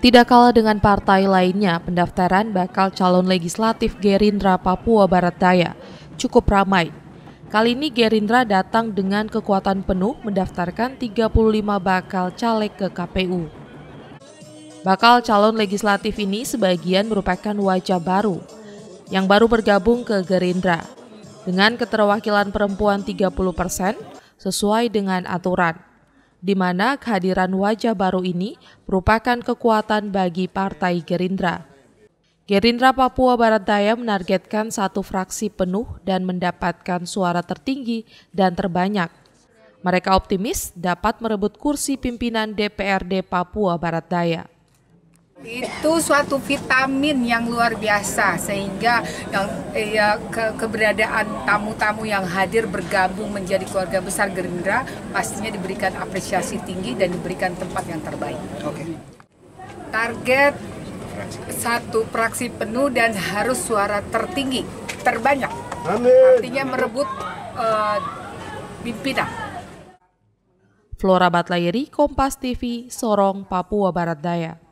Tidak kalah dengan partai lainnya, pendaftaran bakal calon legislatif Gerindra Papua Barat Daya cukup ramai. Kali ini Gerindra datang dengan kekuatan penuh mendaftarkan 35 bakal caleg ke KPU. Bakal calon legislatif ini sebagian merupakan wajah baru yang baru bergabung ke Gerindra dengan keterwakilan perempuan 30% sesuai dengan aturan di mana kehadiran wajah baru ini merupakan kekuatan bagi Partai Gerindra. Gerindra Papua Barat Daya menargetkan satu fraksi penuh dan mendapatkan suara tertinggi dan terbanyak. Mereka optimis dapat merebut kursi pimpinan DPRD Papua Barat Daya. Itu suatu vitamin yang luar biasa sehingga yang eh, ya, ke, keberadaan tamu-tamu yang hadir bergabung menjadi keluarga besar Gerindra pastinya diberikan apresiasi tinggi dan diberikan tempat yang terbaik. Oke. Target satu praksi penuh dan harus suara tertinggi, terbanyak. Amin. Artinya merebut uh, pimpinan. Flora Batlayeri, Kompas TV, Sorong, Papua Barat Daya.